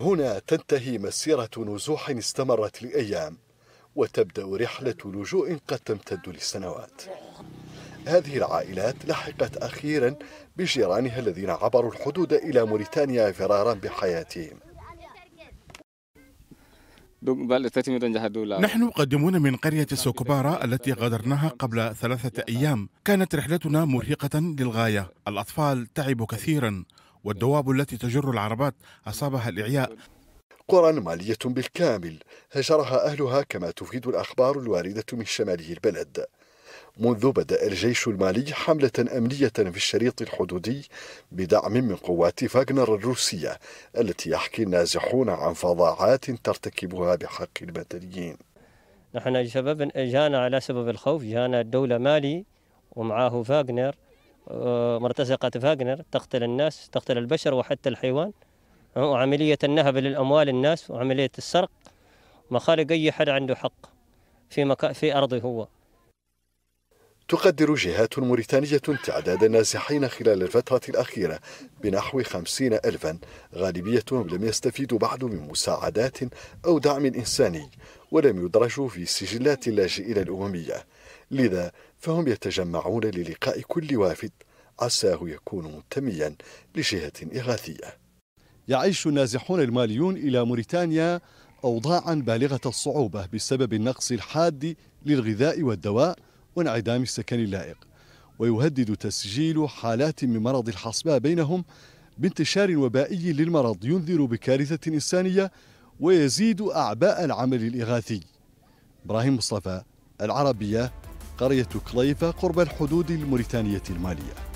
هنا تنتهي مسيرة نزوح استمرت لأيام وتبدأ رحلة لجوء قد تمتد لسنوات هذه العائلات لحقت أخيرا بجيرانها الذين عبروا الحدود إلى موريتانيا فرارا بحياتهم نحن قادمون من قرية سوكوبارا التي غادرناها قبل ثلاثة أيام كانت رحلتنا مرهقة للغاية الأطفال تعبوا كثيرا والدواب التي تجر العربات أصابها الإعياء قرى مالية بالكامل هجرها أهلها كما تفيد الأخبار الواردة من شماله البلد منذ بدأ الجيش المالي حملة أمنية في الشريط الحدودي بدعم من قوات فاغنر الروسية التي يحكي النازحون عن فظاعات ترتكبها بحق المدنيين نحن شباب جانا على سبب الخوف جانا الدولة مالي ومعاه فاغنر آه، مرتزقة فاغنر تقتل الناس تقتل البشر وحتى الحيوان آه، وعملية النهب للأموال الناس وعملية السرق ما خالق أي حد عنده حق في, مكا... في أرضه هو تقدر جهات موريتانية تعداد النازحين خلال الفترة الأخيرة بنحو خمسين ألفا غالبيتهم لم يستفيدوا بعد من مساعدات أو دعم إنساني ولم يدرجوا في سجلات اللاجئين الأممية لذا فهم يتجمعون للقاء كل وافد عساه يكون منتميا لجهة إغاثية يعيش النازحون الماليون إلى موريتانيا أوضاعا بالغة الصعوبة بسبب النقص الحاد للغذاء والدواء وانعدام السكن اللائق ويهدد تسجيل حالات من مرض الحصبة بينهم بانتشار وبائي للمرض ينذر بكارثة إنسانية ويزيد أعباء العمل الإغاثي إبراهيم مصطفى العربية قرية كليفة قرب الحدود الموريتانية المالية